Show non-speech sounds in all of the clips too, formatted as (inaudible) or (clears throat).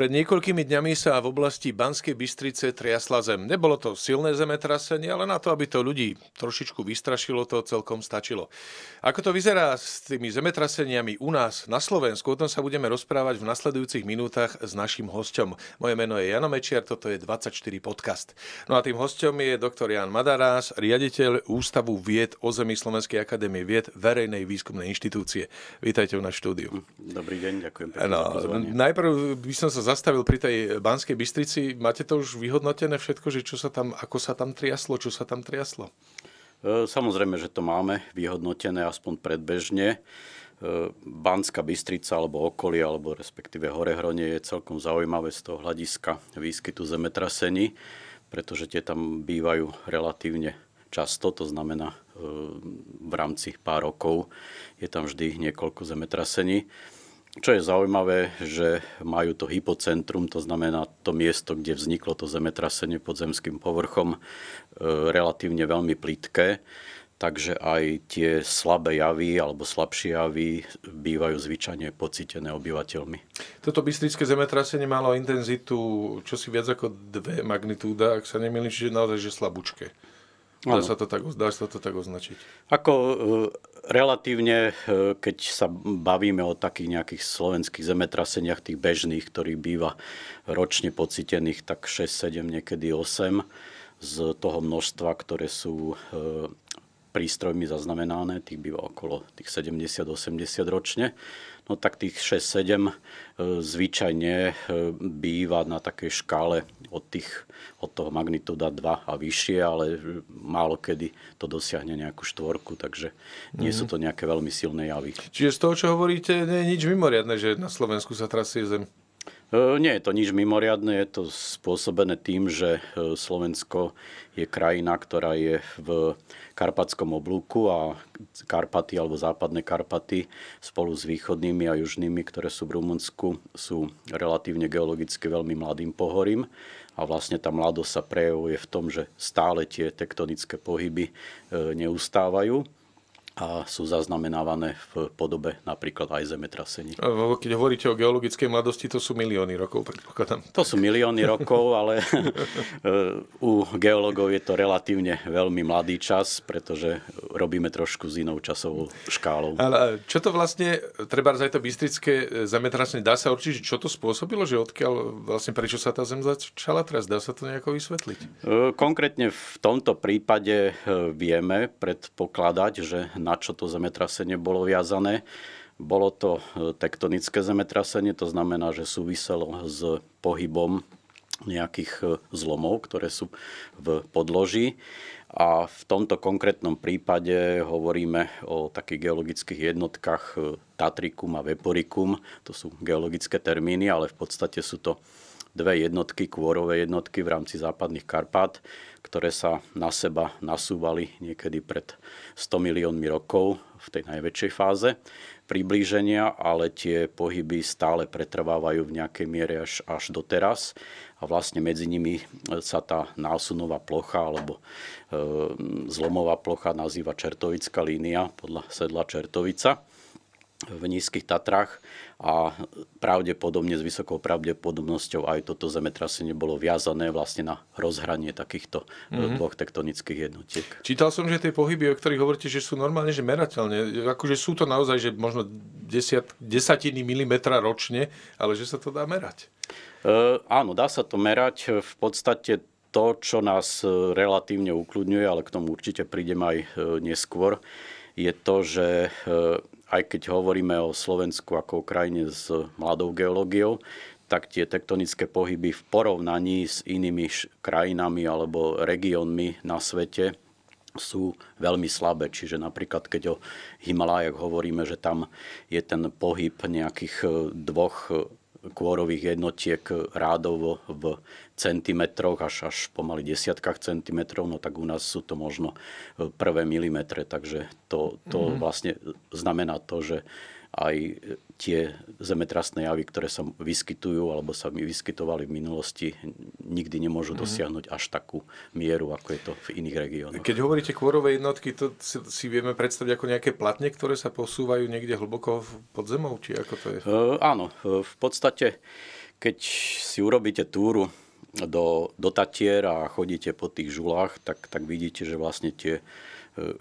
Pred niekoľkými dňami sa v oblasti Banskej Bystrice triasla zem. Nebolo to silné zemetrasenie, ale na to, aby to ľudí trošičku vystrašilo, to celkom stačilo. Ako to vyzerá s tými zemetraseniami u nás na Slovensku, o tom sa budeme rozprávať v nasledujúcich minútach s našim hostom. Moje meno je Jano Mečiar, toto je 24 podcast. No a tým hostom je doktor Jan Madarás, riaditeľ Ústavu vied o zemi Slovenskej akadémie vied verejnej výskumnej inštitúcie. Vítajte v náš štúdiu. Dobrý deň, ďakujem pekne no, za pozvanie. Najprv by som sa zastavil pri tej Banskej Bystrici. Máte to už vyhodnotené všetko, že čo sa tam, ako sa tam triaslo, čo sa tam triaslo? E, samozrejme, že to máme vyhodnotené aspoň predbežne. E, Banská Bystrica alebo okolie, alebo respektíve Horehronie je celkom zaujímavé z toho hľadiska výskytu zemetrasení, pretože tie tam bývajú relatívne často, to znamená e, v rámci pár rokov je tam vždy niekoľko zemetrasení. Čo je zaujímavé, že majú to hypocentrum, to znamená to miesto, kde vzniklo to zemetrasenie pod zemským povrchom, e, relatívne veľmi plítke, takže aj tie slabé javy alebo slabšie javy bývajú zvyčajne pocitené obyvateľmi. Toto bystrické zemetrasenie malo intenzitu čosi viac ako dve magnitúda, ak sa nemýlim, že naozaj že slabúčke. Dá sa, to tak, dá sa to tak označiť. Ako e, relatívne, e, keď sa bavíme o takých nejakých slovenských zemetraseniach, tých bežných, ktorý býva ročne pocitených, tak 6, 7, niekedy 8 z toho množstva, ktoré sú e, prístrojmi zaznamenané, tých býva okolo tých 70-80 ročne. No tak tých 6-7 e, zvyčajne e, býva na takej škále od, tých, od toho magnitúda 2 a vyššie, ale e, málo kedy to dosiahne nejakú štvorku, takže nie mhm. sú to nejaké veľmi silné javy. Čiže z toho, čo hovoríte, nie je nič mimoriadne, že na Slovensku sa trasie zem. E, nie je to nič mimoriadne, je to spôsobené tým, že e, Slovensko je krajina, ktorá je v Karpatskom oblúku a Karpaty alebo západné Karpaty spolu s východnými a južnými, ktoré sú v Rumunsku, sú relatívne geologicky veľmi mladým pohorím a vlastne tá mladosť sa prejavuje v tom, že stále tie tektonické pohyby e, neustávajú a sú zaznamenávané v podobe napríklad aj zemetrasení. Keď hovoríte o geologickej mladosti, to sú milióny rokov, predpokladám. To sú milióny rokov, ale (laughs) u geológov je to relatívne veľmi mladý čas, pretože robíme trošku s inou časovou škálou. Ale čo to vlastne, treba aj to bystrické zemetrasenie, dá sa určiť, čo to spôsobilo, že odkiaľ, vlastne prečo sa tá zem začala teraz, dá sa to nejako vysvetliť? E, konkrétne v tomto prípade e, vieme predpokladať, že na na čo to zemetrasenie bolo viazané. Bolo to e, tektonické zemetrasenie, to znamená, že súviselo s pohybom nejakých e, zlomov, ktoré sú v podloží. A v tomto konkrétnom prípade hovoríme o takých geologických jednotkách e, Tatrikum a Veporikum. To sú geologické termíny, ale v podstate sú to dve jednotky, kôrové jednotky v rámci západných Karpát, ktoré sa na seba nasúvali niekedy pred 100 miliónmi rokov v tej najväčšej fáze priblíženia, ale tie pohyby stále pretrvávajú v nejakej miere až, až doteraz a vlastne medzi nimi sa tá násunová plocha alebo e, zlomová plocha nazýva čertovická línia podľa sedla Čertovica v nízkych Tatrách a pravdepodobne s vysokou pravdepodobnosťou aj toto zemetrasenie bolo viazané vlastne na rozhranie takýchto mm-hmm. dvoch tektonických jednotiek. Čítal som, že tie pohyby, o ktorých hovoríte, že sú normálne, že merateľne, akože sú to naozaj, že možno desiat, desatiny milimetra ročne, ale že sa to dá merať. E, áno, dá sa to merať. V podstate to, čo nás e, relatívne ukludňuje, ale k tomu určite prídem aj e, neskôr, je to, že aj keď hovoríme o Slovensku ako o krajine s mladou geológiou, tak tie tektonické pohyby v porovnaní s inými krajinami alebo regiónmi na svete sú veľmi slabé. Čiže napríklad, keď o Himalájach hovoríme, že tam je ten pohyb nejakých e, dvoch e, kôrových jednotiek rádovo v centimetroch až, až pomaly desiatkách centimetrov, no tak u nás sú to možno e, prvé milimetre, takže to, to mm-hmm. vlastne znamená to, že aj e, tie zemetrasné javy, ktoré sa vyskytujú alebo sa mi vyskytovali v minulosti, nikdy nemôžu mhm. dosiahnuť až takú mieru, ako je to v iných regiónoch. Keď hovoríte kôrové jednotky, to si, si vieme predstaviť ako nejaké platne, ktoré sa posúvajú niekde hlboko pod zemou, či ako to je? E, áno, e, v podstate, keď si urobíte túru do, do Tatier a chodíte po tých žulách, tak, tak vidíte, že vlastne tie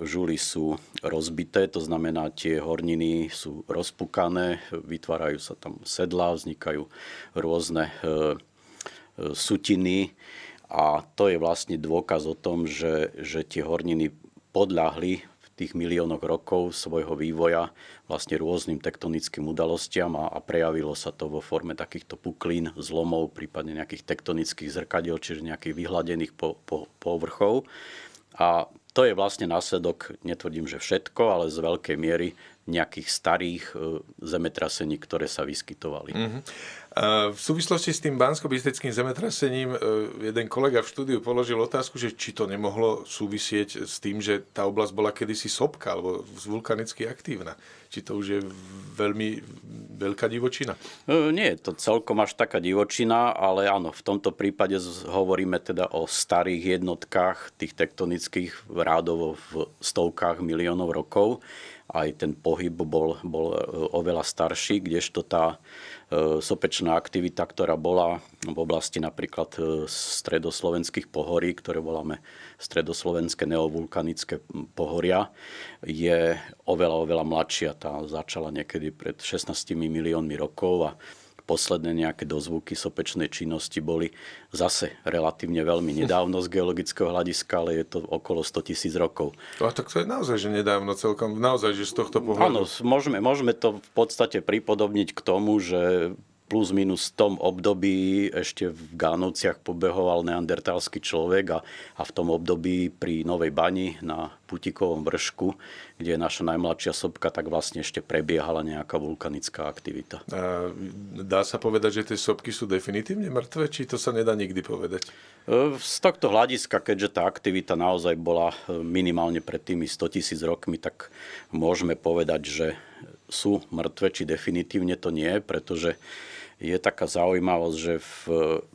žuly sú rozbité, to znamená, tie horniny sú rozpukané, vytvárajú sa tam sedlá, vznikajú rôzne e, e, sutiny a to je vlastne dôkaz o tom, že, že tie horniny podľahli v tých miliónoch rokov svojho vývoja vlastne rôznym tektonickým udalostiam a, a prejavilo sa to vo forme takýchto puklín, zlomov, prípadne nejakých tektonických zrkadiel, čiže nejakých vyhladených po, po, povrchov. A to je vlastne následok, netvrdím, že všetko, ale z veľkej miery nejakých starých e, zemetrasení, ktoré sa vyskytovali. Mm-hmm. v súvislosti s tým bansko zemetrasením e, jeden kolega v štúdiu položil otázku, že či to nemohlo súvisieť s tým, že tá oblasť bola kedysi sopka alebo vulkanicky aktívna. Či to už je veľmi veľká divočina? E, nie je to celkom až taká divočina, ale áno, v tomto prípade hovoríme teda o starých jednotkách tých tektonických rádovo v stovkách miliónov rokov aj ten pohyb bol, bol e, oveľa starší, kdežto tá e, sopečná aktivita, ktorá bola v oblasti napríklad e, stredoslovenských pohorí, ktoré voláme stredoslovenské neovulkanické pohoria, je oveľa, oveľa mladšia. Tá začala niekedy pred 16 miliónmi rokov a posledné nejaké dozvuky sopečnej činnosti boli zase relatívne veľmi nedávno z geologického hľadiska, ale je to okolo 100 tisíc rokov. No a tak to je naozaj, že nedávno celkom, naozaj, že z tohto pohľadu. Áno, môžeme, môžeme to v podstate pripodobniť k tomu, že plus minus v tom období ešte v Gánovciach pobehoval neandertalský človek a, a v tom období pri Novej Bani na Putikovom vršku, kde je naša najmladšia sopka, tak vlastne ešte prebiehala nejaká vulkanická aktivita. A dá sa povedať, že tie sopky sú definitívne mŕtve, či to sa nedá nikdy povedať? E, z tohto hľadiska, keďže tá aktivita naozaj bola e, minimálne pred tými 100 tisíc rokmi, tak môžeme povedať, že sú mŕtve, či definitívne to nie, pretože je taká zaujímavosť, že v e,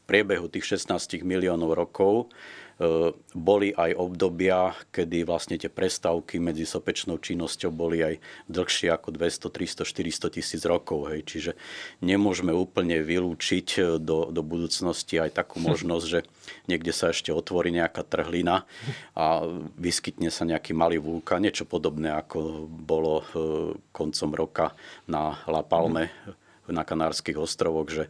priebehu tých 16 miliónov rokov e, boli aj obdobia, kedy vlastne tie prestávky medzi sopečnou činnosťou boli aj dlhšie ako 200, 300, 400 tisíc rokov. Hej. Čiže nemôžeme úplne vylúčiť e, do, do budúcnosti aj takú (laughs) možnosť, že niekde sa ešte otvorí nejaká trhlina a vyskytne sa nejaký malý vulkán, niečo podobné ako bolo koncom roka na La Palme. Mm na Kanárskych ostrovoch, že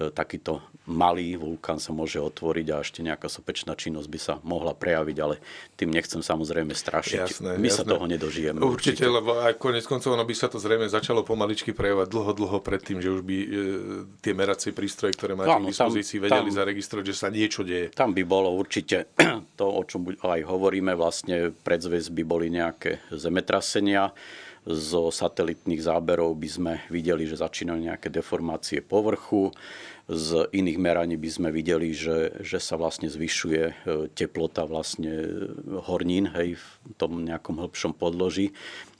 e, takýto malý vulkán sa môže otvoriť a ešte nejaká sopečná činnosť by sa mohla prejaviť, ale tým nechcem samozrejme strašiť. Jasné, My jasné. sa toho nedožijeme. Určite, určite, lebo aj konec koncov ono by sa to zrejme začalo pomaličky prejavať dlho, dlho predtým, že už by e, tie meracie prístroje, ktoré máte Áno, k dispozícii, tam, vedeli zaregistrovať, že sa niečo deje. Tam by bolo určite (clears throat) to, o čom aj hovoríme, vlastne predzvesť by boli nejaké zemetrasenia, zo satelitných záberov by sme videli, že začínajú nejaké deformácie povrchu. Z iných meraní by sme videli, že, že sa vlastne zvyšuje e, teplota vlastne e, hornín hej, v tom nejakom hĺbšom podloží.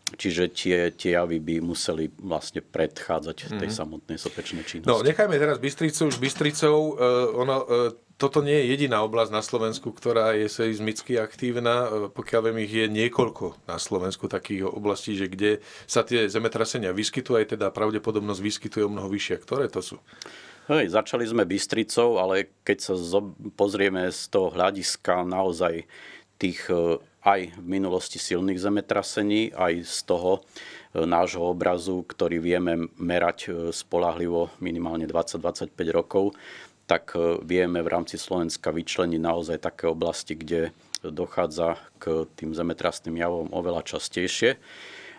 Čiže tie, tie javy by museli vlastne predchádzať tej mm-hmm. samotnej sopečnej činnosti. No, nechajme teraz Bystricu už Bystricou. E, ono, e, toto nie je jediná oblasť na Slovensku, ktorá je seizmicky aktívna. E, pokiaľ viem, ich je niekoľko na Slovensku takých oblastí, že kde sa tie zemetrasenia vyskytujú, aj teda pravdepodobnosť vyskytuje o mnoho vyššia. Ktoré to sú? Hej, začali sme Bystricou, ale keď sa pozrieme z toho hľadiska naozaj tých e, aj v minulosti silných zemetrasení, aj z toho e, nášho obrazu, ktorý vieme merať spolahlivo minimálne 20-25 rokov, tak e, vieme v rámci Slovenska vyčleniť naozaj také oblasti, kde dochádza k tým zemetrasným javom oveľa častejšie.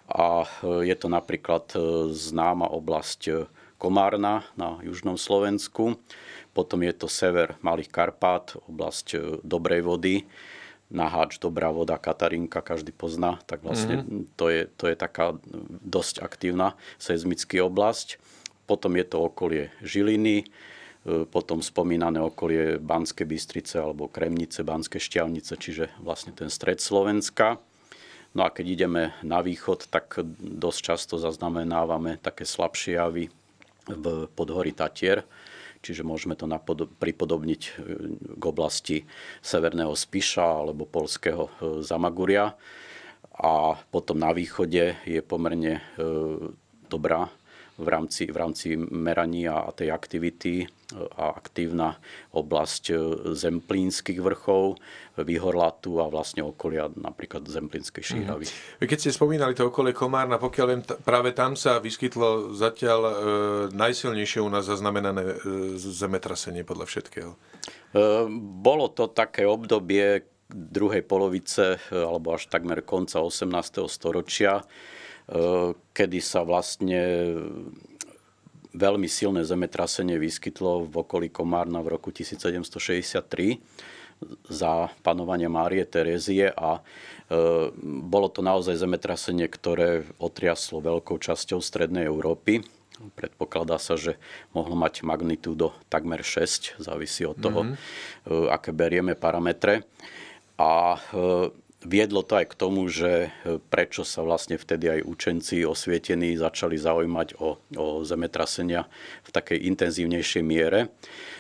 A e, je to napríklad e, známa oblasť Komárna na južnom Slovensku, potom je to sever Malých Karpát, oblasť dobrej vody, Naháč, Dobrá voda, Katarinka, každý pozná, tak vlastne mm-hmm. to, je, to je taká dosť aktívna seizmická oblasť. Potom je to okolie Žiliny, E, potom spomínané okolie Banskej Bystrice alebo Kremnice, Banské Šťavnice, čiže vlastne ten stred Slovenska. No a keď ideme na východ, tak dosť často zaznamenávame také slabšie javy v podhorí Tatier, čiže môžeme to pripodobniť e, k oblasti Severného Spiša alebo polského e, Zamaguria. A potom na východe je pomerne dobrá v rámci, v rámci merania a tej aktivity e, a aktívna oblasť e, zemplínskych vrchov, Vyhorlatu a vlastne okolia napríklad zemplínskej mhm. šíravy. Mm. Keď ste spomínali to okolie Komárna, pokiaľ len t- práve tam sa vyskytlo zatiaľ e, najsilnejšie u nás zaznamenané e, zemetrasenie podľa všetkého. E, bolo to také obdobie druhej polovice e, alebo až takmer konca 18. storočia, Eh, kedy sa vlastne veľmi silné zemetrasenie vyskytlo v okolí Komárna v roku 1763 za panovania Márie Terezie a eh, bolo to naozaj zemetrasenie, ktoré otriaslo veľkou časťou strednej Európy. Predpokladá sa, že mohlo mať magnitúdo takmer 6, závisí od toho, mm-hmm. aké berieme parametre. A viedlo to aj k tomu, že e, prečo sa vlastne vtedy aj učenci osvietení začali zaujímať o, o zemetrasenia v takej intenzívnejšej miere.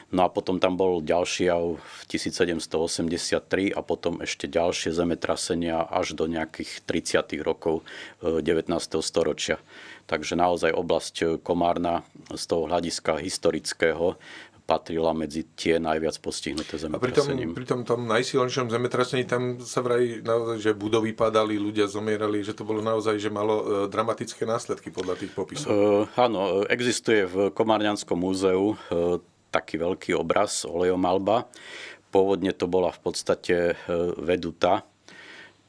No a potom tam bol ďalší jav v 1783 a potom ešte ďalšie zemetrasenia až do nejakých 30. rokov 19. E, storočia. Takže naozaj oblasť e, Komárna z toho hľadiska historického patrila medzi tie najviac postihnuté zemetrasenie. A pri tom, pri tom, tom najsilnejšom zemetrasení tam sa vraj naozaj, že budovy padali, ľudia zomierali, že to bolo naozaj, že malo e, dramatické následky podľa tých popisov. E, áno, e, existuje v Komárňanskom múzeu e, taký veľký obraz olejomalba. Pôvodne to bola v podstate e, veduta,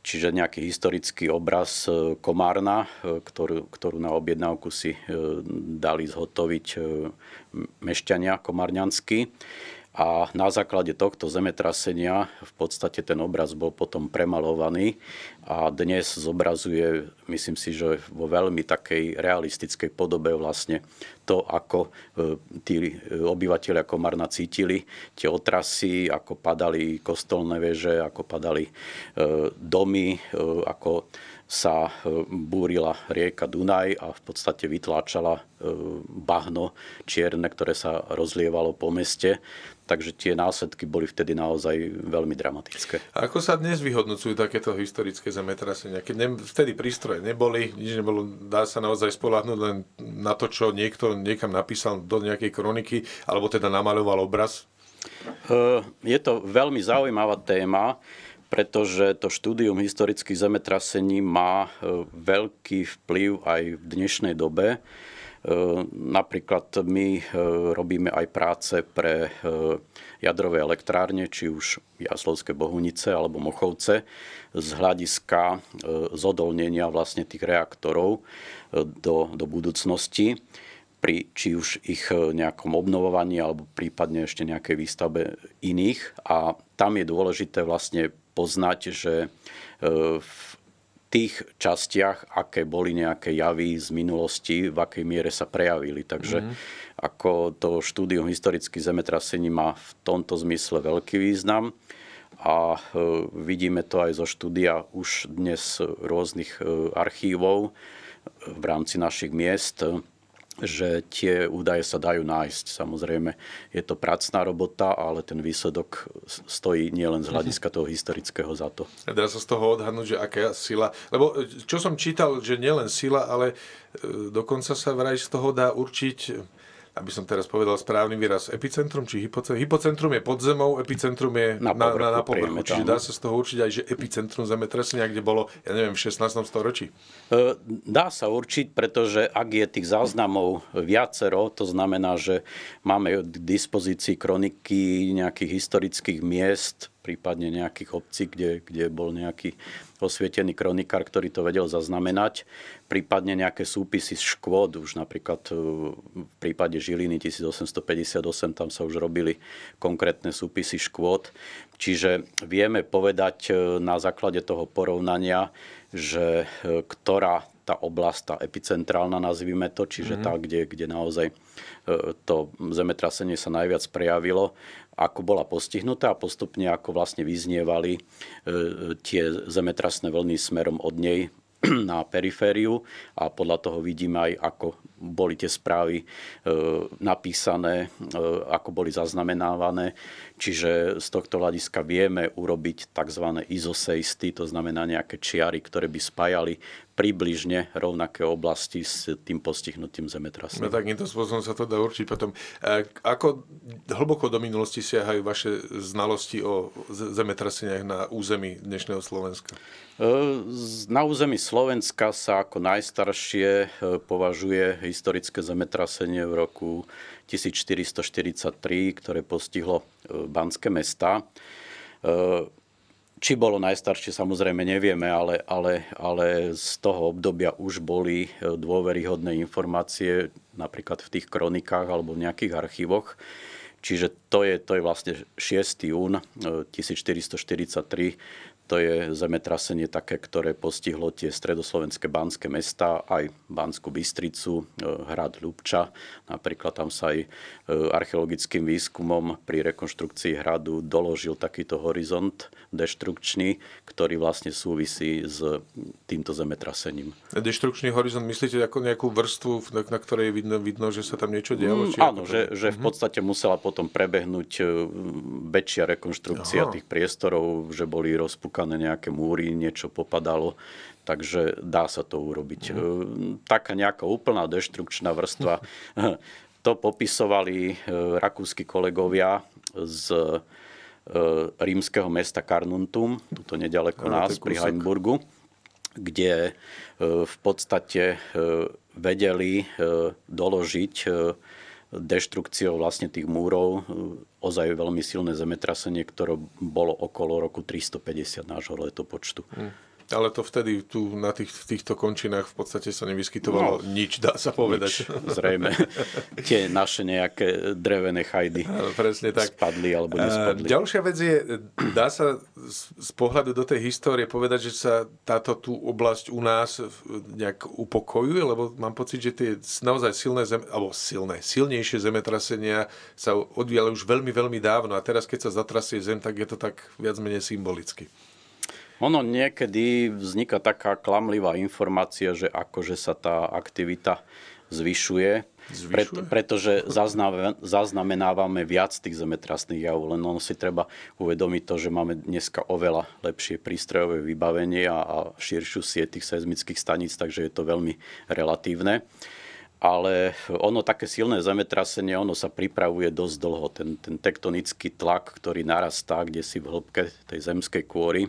čiže nejaký historický obraz e, Komárna, e, ktorú, ktorú na objednávku si e, dali zhotoviť mešťania komárňanskí. A na základe tohto zemetrasenia v podstate ten obraz bol potom premalovaný a dnes zobrazuje, myslím si, že vo veľmi takej realistickej podobe vlastne to, ako e, tí e, obyvateľia Komarna cítili tie otrasy, ako padali kostolné veže, ako padali e, domy, ako sa e, búrila rieka Dunaj a v podstate vytláčala e, bahno čierne, ktoré sa rozlievalo po meste. Takže tie následky boli vtedy naozaj veľmi dramatické. A ako sa dnes vyhodnocujú takéto historické zemetrasenia? Keď ne, vtedy prístroje neboli, nič nebolo, dá sa naozaj spolahnúť len na to, čo niekto niekam napísal do nejakej kroniky, alebo teda namaľoval obraz? E, je to veľmi zaujímavá téma pretože to štúdium historických zemetrasení má e, veľký vplyv aj v dnešnej dobe. E, napríklad my e, robíme aj práce pre jadrové elektrárne, či už Jaslovské Bohunice alebo Mochovce, z hľadiska zodolnenia vlastne tých reaktorov do, do budúcnosti pri či už ich e, nejakom obnovovaní alebo prípadne ešte nejakej výstavbe iných. A tam je dôležité vlastne poznať, že e, v tých častiach, aké boli nejaké javy z minulosti, v akej miere sa prejavili. Takže mm-hmm. ako to štúdium historických zemetrasení má v tomto zmysle veľký význam a e, vidíme to aj zo štúdia už dnes rôznych archívov v rámci našich miest, že tie údaje sa dajú nájsť. Samozrejme, je to pracná robota, ale ten výsledok stojí nielen z mhm. hľadiska toho historického za to. A dá sa z toho odhadnúť, že aká sila... Lebo e, čo som čítal, že nielen sila, ale e, dokonca sa vraj z toho dá určiť aby som teraz povedal správny výraz, epicentrum či hypocentrum? Hypocentrum je pod zemou, epicentrum je na, povrchu, na, na, povrchu. Čiže no. dá sa z toho určiť aj, že epicentrum zemetresenia, kde bolo, ja neviem, v 16. storočí? E, dá sa určiť, pretože ak je tých záznamov viacero, to znamená, že máme k dispozícii kroniky nejakých historických miest, prípadne nejakých obcí, kde, kde bol nejaký osvietený kronikár, ktorý to vedel zaznamenať, prípadne nejaké súpisy z škôd, už napríklad e, v prípade Žiliny 1858 tam sa už robili konkrétne súpisy škôd. Čiže vieme povedať e, na základe toho porovnania, že e, ktorá tá oblasť, tá epicentrálna, nazvime to, čiže mm-hmm. tá, kde, kde naozaj e, to zemetrasenie sa najviac prejavilo, ako bola postihnutá a postupne ako vlastne vyznievali e, tie zemetrasné vlny smerom od nej (clears throat) na perifériu a podľa toho vidíme aj, ako boli tie správy e, napísané, ako boli zaznamenávané. Čiže z tohto hľadiska vieme urobiť tzv. izoseisty, to znamená nejaké čiary, ktoré by spájali približne rovnaké oblasti s tým postihnutým zemetrasom. No, takýmto spôsobom sa to dá určiť potom. E, ako hlboko do minulosti siahajú vaše znalosti o zemetraseniach na území dnešného Slovenska? E, na území Slovenska sa ako najstaršie e, považuje historické zemetrasenie v roku 1443, ktoré postihlo e, banské mesta. E, či bolo najstaršie, samozrejme nevieme, ale, ale, ale z toho obdobia už boli e, dôveryhodné informácie napríklad v tých kronikách alebo v nejakých archívoch. Čiže to je, to je vlastne 6. jún 1443, to je zemetrasenie také, ktoré postihlo tie stredoslovenské banské mesta, aj Banskú Bystricu, e, hrad Ľubča. Napríklad tam sa aj e, archeologickým výskumom pri rekonštrukcii hradu doložil takýto horizont deštrukčný, ktorý vlastne súvisí s týmto zemetrasením. Deštrukčný horizont myslíte ako nejakú vrstvu, na, ktorej je vidno, vidno, že sa tam niečo dialo? Mm, áno, že, že v mhm. podstate musela potom prebehnúť e, väčšia rekonštrukcia Aha. tých priestorov, že boli rozpúkané nabúchané nejaké múry, niečo popadalo, takže dá sa to urobiť. Mhm. Hm, taká nejaká úplná deštrukčná vrstva. (laughs) To popisovali e, rakúsky kolegovia z e, rímskeho mesta Carnuntum, tuto nedaleko no, nás, pri Heimburgu, kde e, v podstate vedeli doložiť deštrukciou vlastne tých múrov ozaj veľmi silné zemetrasenie, ktoré bolo okolo roku 350 nášho letopočtu. Hmm. Ale to vtedy tu na tých, týchto končinách v podstate sa nevyskytovalo no, nič, dá sa povedať. Nič, zrejme. (laughs) Tie naše nejaké drevené chajdy no, presne tak. spadli alebo nespadli. Ďalšia vec je, dá sa z pohľadu do tej histórie povedať, že sa táto tú oblasť u nás nejak upokojuje, lebo mám pocit, že tie naozaj silné zem, alebo silné, silnejšie zemetrasenia sa odvíjali už veľmi, veľmi dávno a teraz, keď sa zatrasie zem, tak je to tak viac menej symbolicky. Ono niekedy vzniká taká klamlivá informácia, že akože sa tá aktivita zvyšuje, zvyšuje? Pret, pretože zaznamenávame viac tých zemetrasných javov, len ono si treba uvedomiť to, že máme dneska oveľa lepšie prístrojové vybavenie a, a širšiu sieť tých seizmických staníc, takže je to veľmi relatívne. Ale ono, také silné zemetrasenie, ono sa pripravuje dosť dlho. Ten, ten tektonický tlak, ktorý narastá kde si v hĺbke tej zemskej kôry,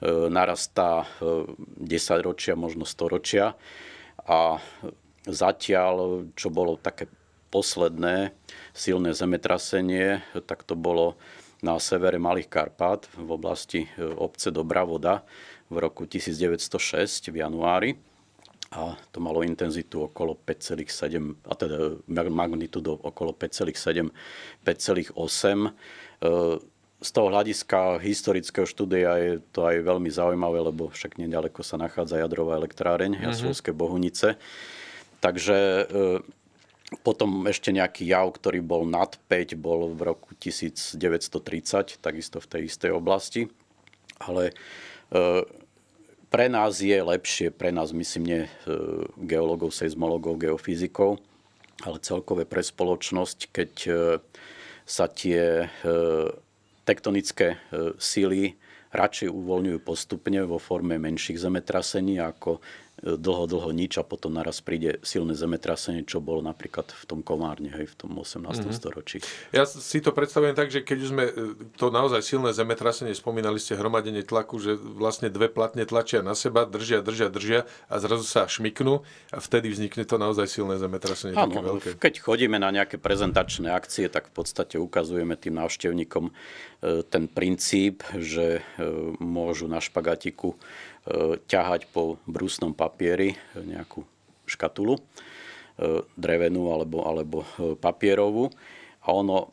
E, narastá 10 e, ročia, možno 100 ročia. A zatiaľ, čo bolo také posledné silné zemetrasenie, tak to bolo na severe Malých Karpát v oblasti e, obce Dobrá voda v roku 1906 v januári a to malo intenzitu okolo 5,7, a teda magnitudo okolo 5,7, 5,8 z toho hľadiska historického štúdia je to aj veľmi zaujímavé, lebo však nedaleko sa nachádza jadrová elektráreň mm-hmm. Jaslovské Bohunice. Takže e, potom ešte nejaký jav, ktorý bol nad 5, bol v roku 1930, takisto v tej istej oblasti. Ale e, pre nás je lepšie, pre nás myslím nie e, geológov, seizmologov, geofyzikov, ale celkové pre spoločnosť, keď sa tie tektonické e, síly radšej uvoľňujú postupne vo forme menších zemetrasení ako dlho, dlho nič a potom naraz príde silné zemetrasenie, čo bolo napríklad v tom Komárne, hej, v tom 18. Mm-hmm. storočí. Ja si to predstavujem tak, že keď už sme e, to naozaj silné zemetrasenie, spomínali ste hromadenie tlaku, že vlastne dve platne tlačia na seba, držia, držia, držia a zrazu sa šmiknú a vtedy vznikne to naozaj silné zemetrasenie. Áno, veľké. keď chodíme na nejaké prezentačné akcie, tak v podstate ukazujeme tým návštevníkom e, ten princíp, že e, môžu na špagatiku E, ťahať po brúsnom papieri e, nejakú škatulu, e, drevenú alebo, alebo papierovú. A ono,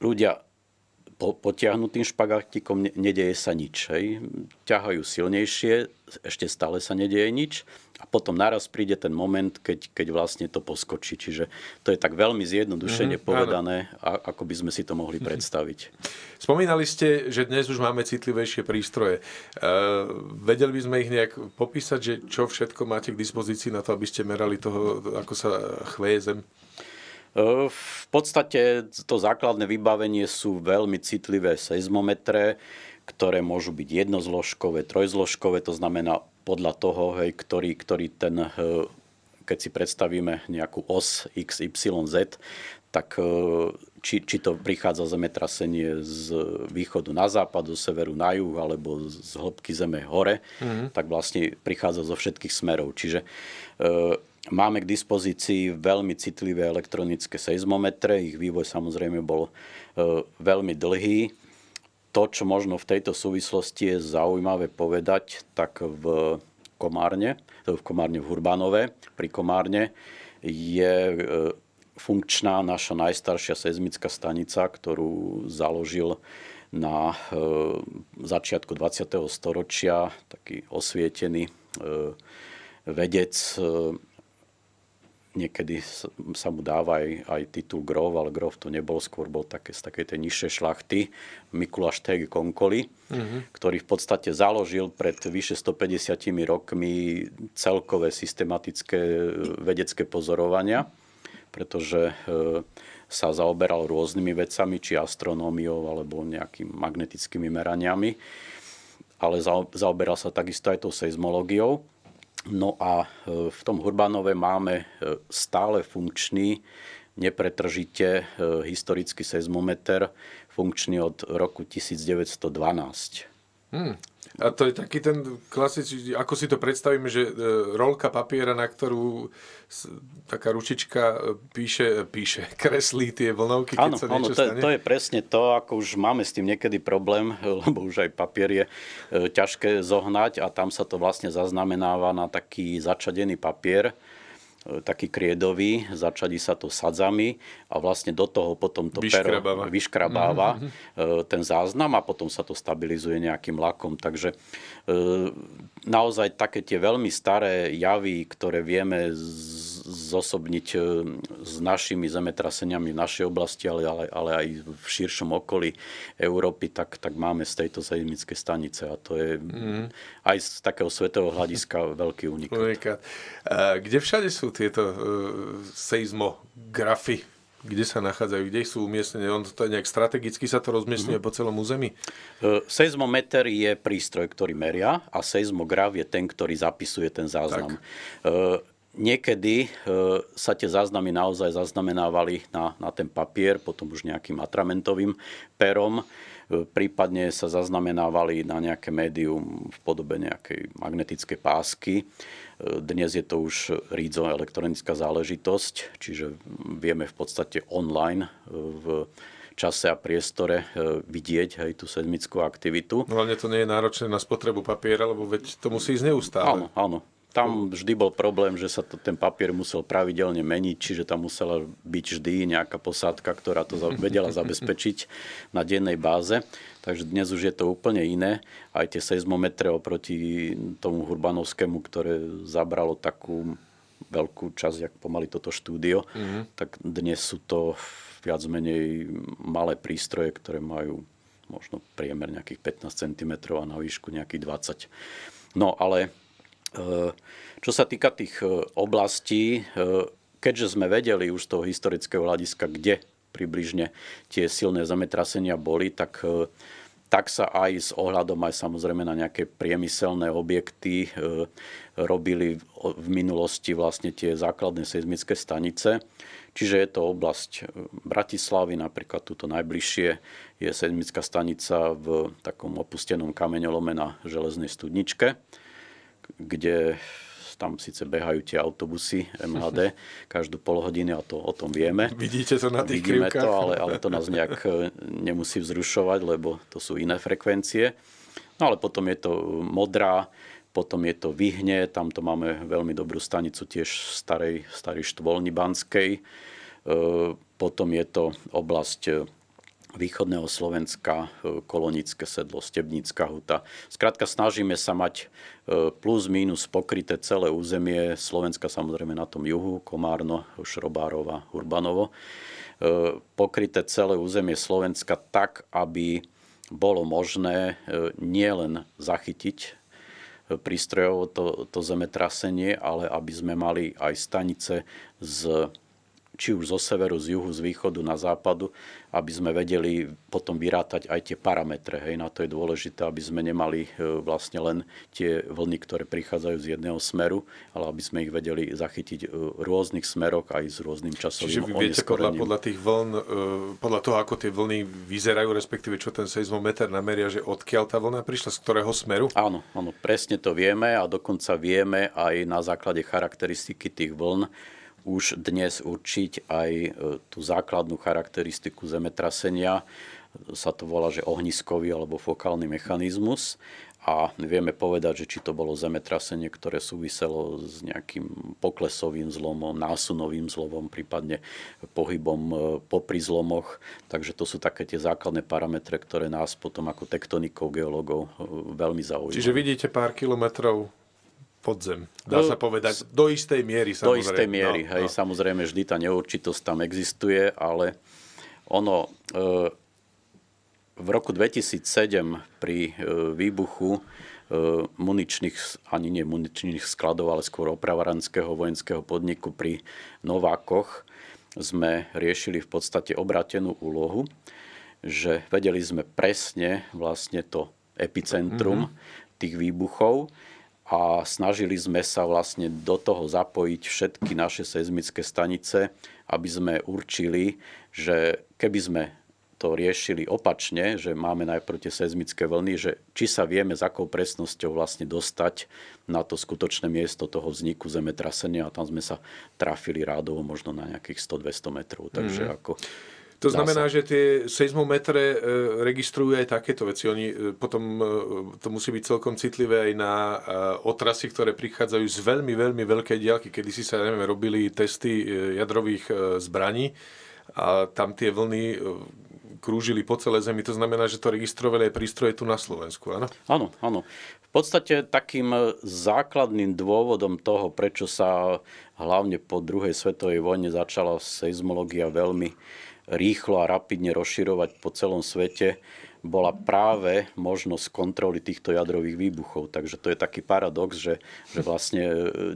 ľudia po, potiahnutým špagátikom ne, nedeje sa nič. Hej. Ťahajú silnejšie, ešte stále sa nedeje nič a potom naraz príde ten moment, keď, keď vlastne to poskočí. Čiže to je tak veľmi zjednodušene mm-hmm, povedané, a, ako by sme si to mohli (laughs) predstaviť. Spomínali ste, že dnes už máme citlivejšie prístroje. E, vedeli by sme ich nejak popísať, že čo všetko máte k dispozícii na to, aby ste merali toho, ako sa chveje zem? E, v podstate to základné vybavenie sú veľmi citlivé seizmometre, ktoré môžu byť jednozložkové, trojzložkové, to znamená podľa toho, hej, ktorý, ktorý ten, e, keď si predstavíme nejakú os XYZ, tak e, či, či to prichádza zemetrasenie z východu na západ, zo severu na juh, alebo z hĺbky zeme hore, mm-hmm. tak vlastne prichádza zo všetkých smerov. Čiže Máme k dispozícii veľmi citlivé elektronické seizmometre. Ich vývoj samozrejme bol e, veľmi dlhý. To, čo možno v tejto súvislosti je zaujímavé povedať, tak v Komárne, v Komárne v Hurbanove, pri Komárne, je e, funkčná naša najstaršia seizmická stanica, ktorú založil na e, začiatku 20. storočia taký osvietený vedec niekedy sa mu dáva aj, aj titul Grov, ale Grov to nebol, skôr bol také, z takej tej nižšej šlachty, Mikuláš Tegi Konkoli, mm-hmm. ktorý v podstate založil pred vyše 150 rokmi celkové systematické e, vedecké pozorovania, pretože e, sa zaoberal rôznymi vecami, či astronómiou, alebo nejakými magnetickými meraniami ale zaoberal sa takisto aj tou seizmológiou No a e, v tom Hurbanove máme e, stále funkčný, nepretržite e, historický seizmometer, funkčný od roku 1912. Hmm, a to je taký ten klasický, ako si to predstavíme, že e, rolka papiera, na ktorú taká ručička e, píše, píše (laughs) kreslí tie vlnovky, keď áno, sa niečo ano, to, stane. to je presne to, ako už máme s tým niekedy problém, (laughs) lebo už aj papier je e, ťažké zohnať a tam sa to vlastne zaznamenáva na taký začadený papier E, taký kriedový, začadí sa to sadzami a vlastne do toho potom to vyškrabáva. pero vyškrabáva mm-hmm. ten záznam a potom sa to stabilizuje nejakým lakom. Takže e, naozaj také tie veľmi staré javy, ktoré vieme z zosobniť e, s našimi zemetraseniami v našej oblasti, ale, ale, ale aj v širšom okolí Európy, tak, tak máme z tejto zemické stanice. A to je mm. aj z takého svetového hľadiska (laughs) veľký unikát. unikát. A kde všade sú tieto uh, e, seismografy? kde sa nachádzajú, kde sú umiestnené, on to nejak strategicky sa to rozmiestňuje mm po celom území? E, seizmometer je prístroj, ktorý meria a seizmograf je ten, ktorý zapisuje ten záznam. Tak. Niekedy e, sa tie záznamy naozaj zaznamenávali na, na ten papier, potom už nejakým atramentovým perom, e, prípadne sa zaznamenávali na nejaké médium v podobe nejakej magnetickej pásky. E, dnes je to už rídzo elektronická záležitosť, čiže vieme v podstate online v čase a priestore vidieť aj tú sedmickú aktivitu. No hlavne to nie je náročné na spotrebu papiera, lebo veď to musí ísť neustále. Áno, áno. Tam vždy bol problém, že sa to, ten papier musel pravidelne meniť, čiže tam musela byť vždy nejaká posádka, ktorá to vedela (laughs) zabezpečiť na dennej báze. Takže dnes už je to úplne iné. Aj tie seizmometre oproti tomu Hurbanovskému, ktoré zabralo takú veľkú časť, jak pomaly toto štúdio, mm-hmm. tak dnes sú to viac menej malé prístroje, ktoré majú možno priemer nejakých 15 cm a na výšku nejakých 20. No ale čo sa týka tých e, oblastí, e, keďže sme vedeli už z toho historického hľadiska, kde približne tie silné zemetrasenia boli, tak, e, tak sa aj s ohľadom aj samozrejme na nejaké priemyselné objekty robili v minulosti vlastne tie základné seizmické stanice. Čiže je to oblasť Bratislavy, napríklad túto najbližšie je seizmická stanica v takom opustenom kameňolome na železnej studničke kde tam síce behajú tie autobusy MHD každú pol hodiny a to o tom vieme. Vidíte to na tých Vidíme krivkách. to, ale, ale to nás nejak e, nemusí vzrušovať, lebo to sú iné frekvencie. No ale potom je to modrá, potom je to vyhne, tamto máme veľmi dobrú stanicu tiež v starej, starej štvolni Banskej. E, potom je to oblasť e, východného Slovenska, e, kolonické sedlo, Stebnická huta. Skrátka snažíme sa mať e, plus minus pokryté celé územie Slovenska, samozrejme na tom juhu, Komárno, Šrobárova, Urbanovo. E, pokryté celé územie Slovenska tak, aby bolo možné nielen zachytiť prístrojovo to, to zemetrasenie, ale aby sme mali aj stanice s či už zo severu, z juhu, z východu na západu, aby sme vedeli potom vyrátať aj tie parametre. Hej, na to je dôležité, aby sme nemali e, vlastne len tie vlny, ktoré prichádzajú z jedného smeru, ale aby sme ich vedeli zachytiť v e, rôznych smeroch aj s rôznym časovým Čiže vy viete podľa, podľa tých vln, e, podľa toho, ako tie vlny vyzerajú, respektíve čo ten seizmometer nameria, že odkiaľ tá vlna prišla, z ktorého smeru? Áno, áno, presne to vieme a dokonca vieme aj na základe charakteristiky tých vln, už dnes určiť aj e, tú základnú charakteristiku zemetrasenia. Sa to volá, že ohniskový alebo fokálny mechanizmus a vieme povedať, že či to bolo zemetrasenie, ktoré súviselo s nejakým poklesovým zlomom, násunovým zlomom, prípadne pohybom e, popri zlomoch. Takže to sú také tie základné parametre, ktoré nás potom ako tektonikov, geológov e, veľmi zaujímajú. Čiže vidíte pár kilometrov podzem. Dá no, sa povedať, do istej miery samozrejme. Do istej no, miery, no, hej, no. samozrejme vždy tá neurčitosť tam existuje, ale eh, ono e, v roku 2007 pri e, výbuchu e, muničných, ani nie muničných skladov, ale skôr opravaranského vojenského podniku pri Novákoch sme riešili v podstate obratenú úlohu, že vedeli sme presne vlastne to epicentrum mm-hmm. tých výbuchov a snažili sme sa vlastne do toho zapojiť všetky naše seizmické stanice, aby sme určili, že keby sme to riešili opačne, že máme najprv tie seizmické vlny, že či sa vieme s akou presnosťou vlastne dostať na to skutočné miesto toho vzniku zemetrasenia a tam sme sa trafili rádovo možno na nejakých 100-200 metrov. Takže mm. ako to znamená, že tie seizmometre e, registrujú aj takéto veci. Oni e, potom, e, to musí byť celkom citlivé aj na otrasy, ktoré prichádzajú z veľmi, veľmi veľkej diaľky. Kedy si sa, neviem, robili testy jadrových zbraní a tam tie vlny krúžili po celé zemi. To znamená, že to registrovali aj prístroje tu na Slovensku, áno? Áno, áno. V podstate takým základným dôvodom toho, prečo sa hlavne po druhej svetovej vojne začala seizmológia veľmi rýchlo a rapidne rozširovať po celom svete, bola práve možnosť kontroly týchto jadrových výbuchov. Takže to je taký paradox, že, že vlastne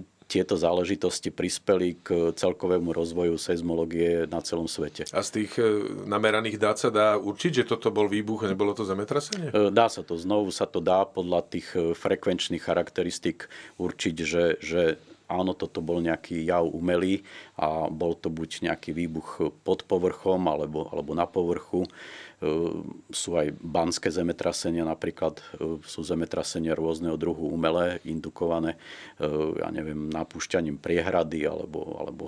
e, tieto záležitosti prispeli k celkovému rozvoju seizmológie na celom svete. A z tých e, nameraných dát sa dá určiť, že toto bol výbuch a nebolo to zemetrasenie? E, dá sa to. Znovu sa to dá podľa tých frekvenčných charakteristík určiť, že, že áno, toto bol nejaký jav umelý a bol to buď nejaký výbuch pod povrchom alebo, alebo na povrchu. E, sú aj banské zemetrasenia, napríklad e, sú zemetrasenia rôzneho druhu umelé, indukované, e, ja neviem, napúšťaním priehrady alebo, alebo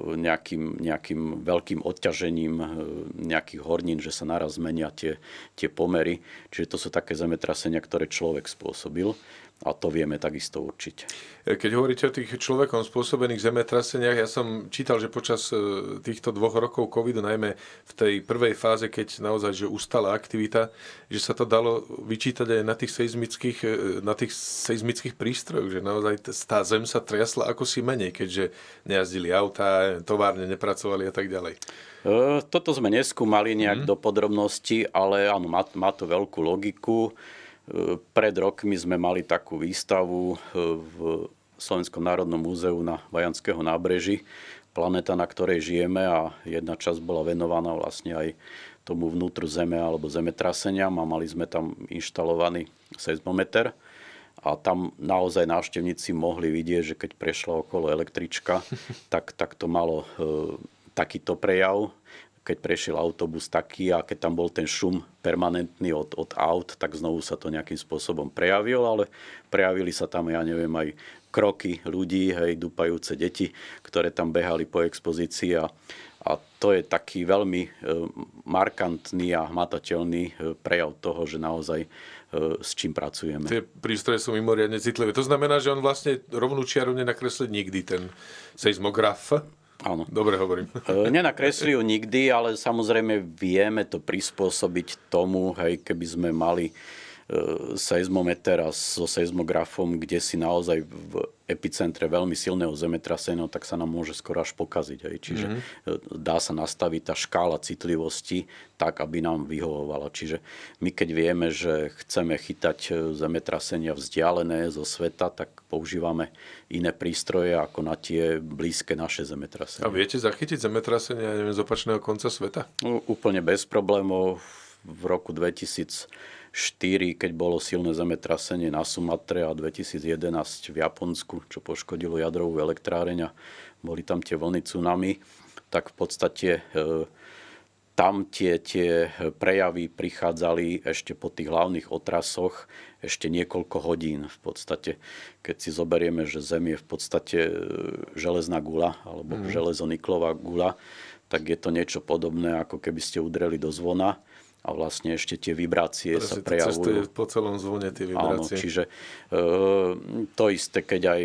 nejakým, nejakým veľkým odťažením nejakých hornín, že sa naraz zmenia tie, tie pomery. Čiže to sú také zemetrasenia, ktoré človek spôsobil a to vieme takisto určiť. E, keď hovoríte o tých človekom spôsobených zemetraseniach, ja som čítal, že počas e, týchto dvoch rokov covidu, najmä v tej prvej fáze, keď naozaj že ustala aktivita, že sa to dalo vyčítať aj na tých seizmických, e, na tých seizmických prístrojoch, že naozaj tá zem sa triasla ako si menej, keďže nejazdili autá, továrne nepracovali a tak ďalej. Toto sme neskúmali nejak hmm. do podrobnosti, ale áno, má, má to veľkú logiku. Pred rokmi sme mali takú výstavu e, v Slovenskom národnom múzeu na Vajanského nábreží, planeta, na ktorej žijeme a jedna časť bola venovaná vlastne aj tomu vnútru Zeme alebo zemetraseniam a mali sme tam inštalovaný seismometer a tam naozaj návštevníci mohli vidieť, že keď prešla okolo električka, (laughs) tak, tak to malo e, takýto prejav keď prešiel autobus taký a keď tam bol ten šum permanentný od, od aut, tak znovu sa to nejakým spôsobom prejavilo, ale prejavili sa tam, ja neviem, aj kroky ľudí, hej, dúpajúce deti, ktoré tam behali po expozícii a, a to je taký veľmi e, markantný a hmatateľný e, prejav toho, že naozaj e, s čím pracujeme. Tie prístroje sú mimoriadne citlivé. To znamená, že on vlastne rovnú čiaru nenakreslí nikdy ten seismograf. Áno. Dobre hovorím. (laughs) E, Nenakreslí ju nikdy, ale samozrejme vieme to prispôsobiť tomu, hej, keby sme mali E, seizmometer a so seizmografom, kde si naozaj v epicentre veľmi silného zemetrasenia, tak sa nám môže skoro až pokaziť. Hej. Čiže mm-hmm. dá sa nastaviť tá škála citlivosti tak, aby nám vyhovovala. Čiže my keď vieme, že chceme chytať e, zemetrasenia vzdialené zo sveta, tak používame iné prístroje ako na tie blízke naše zemetrasenia. A viete zachytiť zemetrasenia neviem, z opačného konca sveta? No, úplne bez problémov. V roku 2000 keď bolo silné zemetrasenie na Sumatre a 2011 v Japonsku, čo poškodilo jadrovú elektráreň a boli tam tie vlny tsunami, tak v podstate e, tam tie, tie prejavy prichádzali ešte po tých hlavných otrasoch ešte niekoľko hodín v podstate. Keď si zoberieme, že Zem je v podstate e, železná gula alebo mm. železoniklová gula, tak je to niečo podobné, ako keby ste udreli do zvona a vlastne ešte tie vibrácie Pretože sa prejavujú. po celom zvone tie vibrácie. Áno, čiže e, to isté, keď aj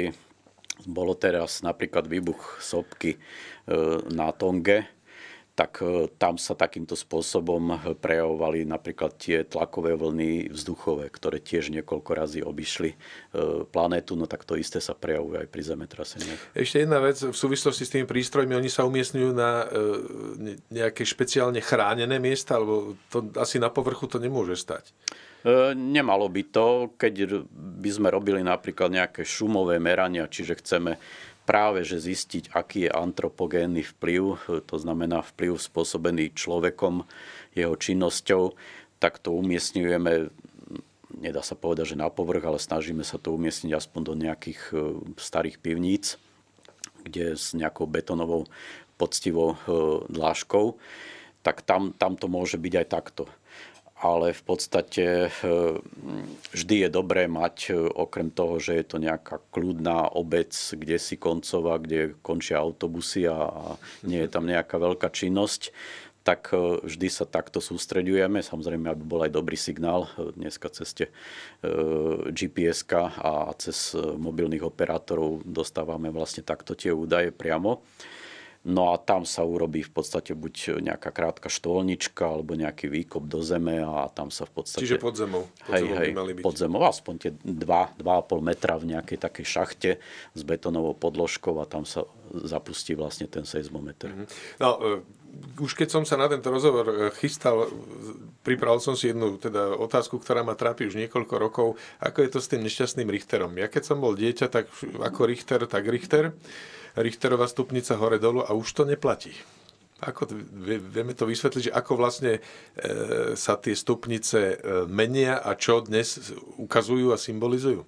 bolo teraz napríklad výbuch sopky e, na Tonge, tak e, tam sa takýmto spôsobom prejavovali napríklad tie tlakové vlny vzduchové, ktoré tiež niekoľko razy obišli e, planétu, no tak to isté sa prejavuje aj pri zemetraseniach. Ešte jedna vec v súvislosti s tými prístrojmi, oni sa umiestňujú na e, nejaké špeciálne chránené miesta, alebo to asi na povrchu to nemôže stať. Nemalo by to, keď by sme robili napríklad nejaké šumové merania, čiže chceme práve že zistiť, aký je antropogénny vplyv, to znamená vplyv spôsobený človekom, jeho činnosťou, tak to umiestňujeme, nedá sa povedať, že na povrch, ale snažíme sa to umiestniť aspoň do nejakých e, starých pivníc, kde s nejakou betonovou poctivou e, dláškou, tak tam, tam to môže byť aj takto ale v podstate eh, vždy je dobré mať, eh, okrem toho, že je to nejaká kľudná obec, kde si koncová, kde končia autobusy a nie je mhm. tam nejaká veľká činnosť, tak eh, vždy sa takto sústreďujeme. Samozrejme, aby bol aj dobrý signál dneska cez tie gps a cez mobilných operátorov dostávame vlastne takto tie údaje priamo. No a tam sa urobí v podstate buď nejaká krátka štolnička alebo nejaký výkop do zeme a tam sa v podstate... Čiže pod zemou. Pod hej, zemou hej, by mali byť. pod zemou, aspoň tie 2-2,5 metra v nejakej takej šachte s betonovou podložkou a tam sa zapustí vlastne ten seizmometer. Mm-hmm. No, e, už keď som sa na tento rozhovor e, chystal, e, pripravil som si jednu teda otázku, ktorá ma trápi už niekoľko rokov. Ako je to s tým nešťastným Richterom? Ja keď som bol dieťa, tak ako Richter, tak Richter. Richterová stupnica hore dolu a už to neplatí. Ako vieme to vysvetliť, že ako vlastne e, sa tie stupnice e, menia a čo dnes ukazujú a symbolizujú? E,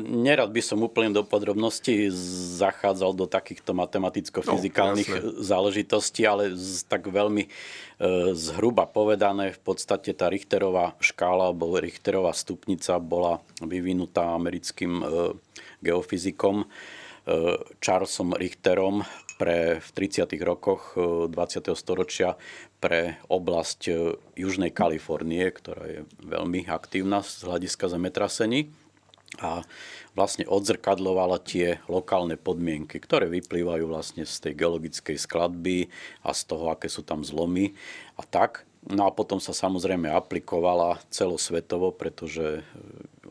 nerad by som úplne do podrobností zachádzal do takýchto matematicko-fyzikálnych no, záležitostí, ale z, tak veľmi e, zhruba povedané, v podstate tá Richterová škála alebo Richterová stupnica bola vyvinutá americkým e, geofyzikom Eh, Charlesom Richterom pre, v 30. rokoch 20. Eh, storočia pre oblasť eh, Južnej Kalifornie, ktorá je veľmi aktívna z hľadiska zemetrasení a vlastne odzrkadlovala tie lokálne podmienky, ktoré vyplývajú vlastne z tej geologickej skladby a z toho, aké sú tam zlomy a tak. No a potom sa samozrejme aplikovala celosvetovo, pretože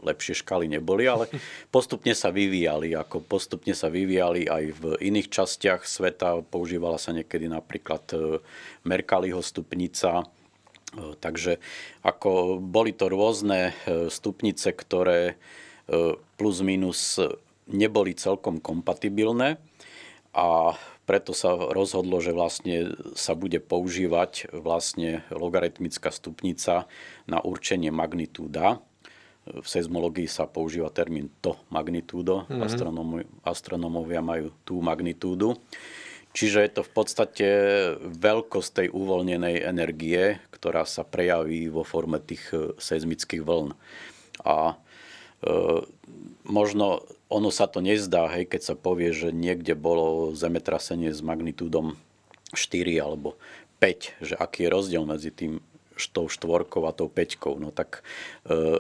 lepšie škály neboli, ale (laughs) postupne sa vyvíjali, ako postupne sa vyvíjali aj v iných častiach sveta. Používala sa niekedy napríklad e, Merkaliho stupnica, e, takže ako boli to rôzne e, stupnice, ktoré plus minus neboli celkom kompatibilné a preto sa rozhodlo, že vlastne sa bude používať vlastne logaritmická stupnica na určenie magnitúda v seismológii sa používa termín to magnitúdo. Mm-hmm. Astronomo- astronomovia majú tú magnitúdu. Čiže je to v podstate veľkosť tej uvoľnenej energie, ktorá sa prejaví vo forme tých e, seismických vln. A e, možno ono sa to nezdá, hej, keď sa povie, že niekde bolo zemetrasenie s magnitúdom 4 alebo 5, že aký je rozdiel medzi tým tou štvorkou a tou peťkou. No tak e,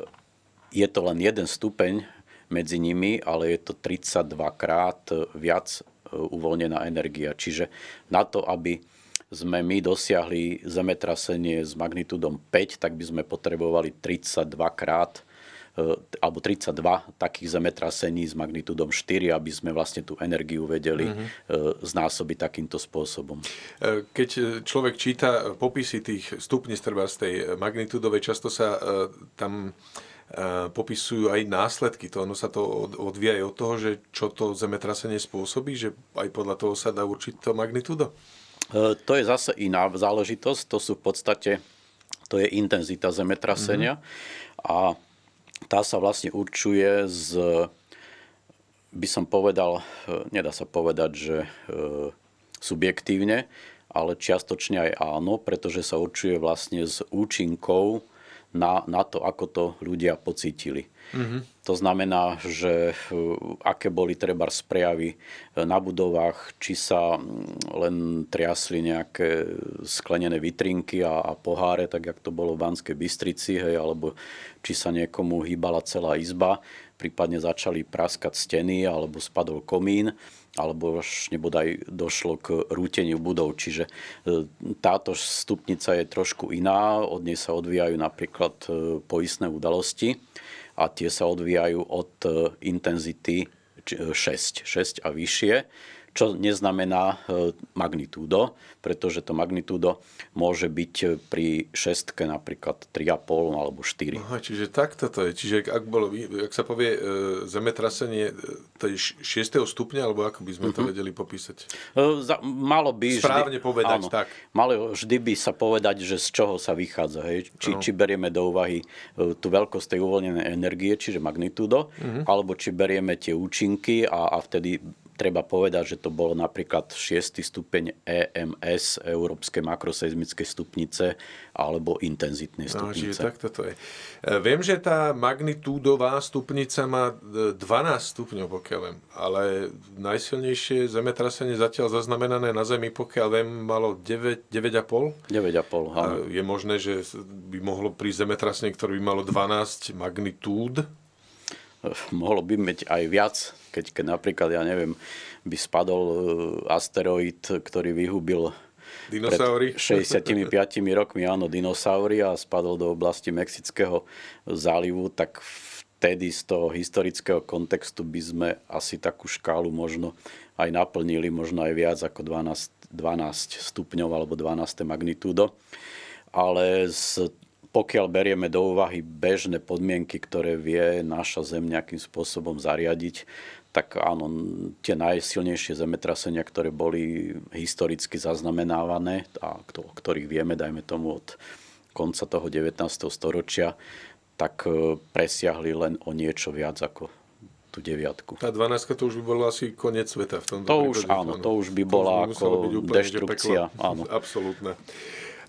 je to len jeden stupeň medzi nimi, ale je to 32 krát viac e, uvoľnená energia. Čiže na to, aby sme my dosiahli zemetrasenie s magnitúdom 5, tak by sme potrebovali 32 krát e, alebo 32 takých zemetrasení s magnitúdom 4, aby sme vlastne tú energiu vedeli mm-hmm. znásobiť takýmto spôsobom. Keď človek číta popisy tých stupní z tej magnitúdovej, často sa tam Eh, popisujú aj následky. To ono sa to odvíja aj od toho, že čo to zemetrasenie spôsobí, že aj podľa toho sa dá určiť to magnitúdo? Eh, to je zase iná záležitosť. To sú v podstate, to je intenzita zemetrasenia mm-hmm. a tá sa vlastne určuje z, by som povedal, eh, nedá sa povedať, že subjektívne, ale čiastočne aj áno, pretože sa určuje vlastne z účinkov na, na to, ako to ľudia pocítili. Mm-hmm. To znamená, že eh, aké boli treba sprejavy eh, na budovách, či sa mm, len triasli nejaké sklenené vitrinky a, a poháre, tak jak to bolo v Banskej Bystrici, hej, alebo či sa niekomu hýbala celá izba, prípadne začali praskať steny alebo spadol komín alebo až nebodaj došlo k rúteniu budov. Čiže e, táto stupnica je trošku iná, od nej sa odvíjajú napríklad e, poistné udalosti a tie sa odvíjajú od e, intenzity 6, 6 a vyššie čo neznamená e, magnitúdo, pretože to magnitúdo môže byť e, pri šestke napríklad 3,5 alebo 4. Aha, čiže takto to je. Čiže ak, bolo, ak sa povie e, zemetrasenie 6. stupňa, alebo ako by sme to mhm. vedeli popísať? malo by... Správne vždy, povedať, áno, tak. Malo, vždy by sa povedať, že z čoho sa vychádza. Hej? Či, či berieme do úvahy tú veľkosť tej uvoľnenej energie, čiže magnitúdo, uh-huh. alebo či berieme tie účinky a, a vtedy treba povedať, že to bolo napríklad 6. stupeň EMS, Európske makroseizmické stupnice, alebo intenzitné no, stupnice. No, čiže takto toto je. E, viem, že tá magnitúdová stupnica má 12 e, stupňov, pokiaľ viem, ale najsilnejšie zemetrasenie zatiaľ zaznamenané na Zemi, pokiaľ viem, malo 9, 9,5? 9,5, áno. Je možné, že by mohlo prísť zemetrasenie, ktoré by malo 12 magnitúd? mohlo by byť aj viac, keď, keď napríklad, ja neviem, by spadol eh, asteroid, ktorý vyhubil Dinosaury? (laughs) Pred 65 rokmi, áno, dinosaury a spadol do oblasti Mexického zálivu, tak vtedy z toho historického kontextu by sme asi takú škálu možno aj naplnili, možno aj viac ako 12, 12 stupňov alebo 12. magnitúdo. Ale z pokiaľ berieme do úvahy bežné podmienky, ktoré vie naša Zem nejakým spôsobom zariadiť, tak áno, tie najsilnejšie zemetrasenia, ktoré boli historicky zaznamenávané a o ktorých vieme, dajme tomu od konca toho 19. storočia, tak e, presiahli len o niečo viac ako tú deviatku. Tá 12 to už by bolo asi koniec sveta v tomto To prípade, už áno, to už by bola ako deštrukcia. Áno. Absolutné.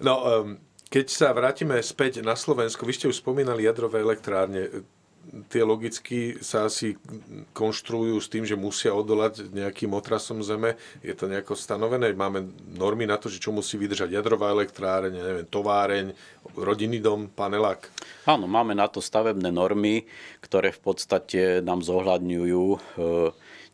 No, um, keď sa vrátime späť na Slovensku, vy ste už spomínali jadrové elektrárne. Tie logicky sa asi konštruujú s tým, že musia odolať nejakým otrasom zeme. Je to nejako stanovené? Máme normy na to, že čo musí vydržať jadrová elektráreň, neviem, továreň, rodinný dom, panelák? Áno, máme na to stavebné normy, ktoré v podstate nám zohľadňujú e,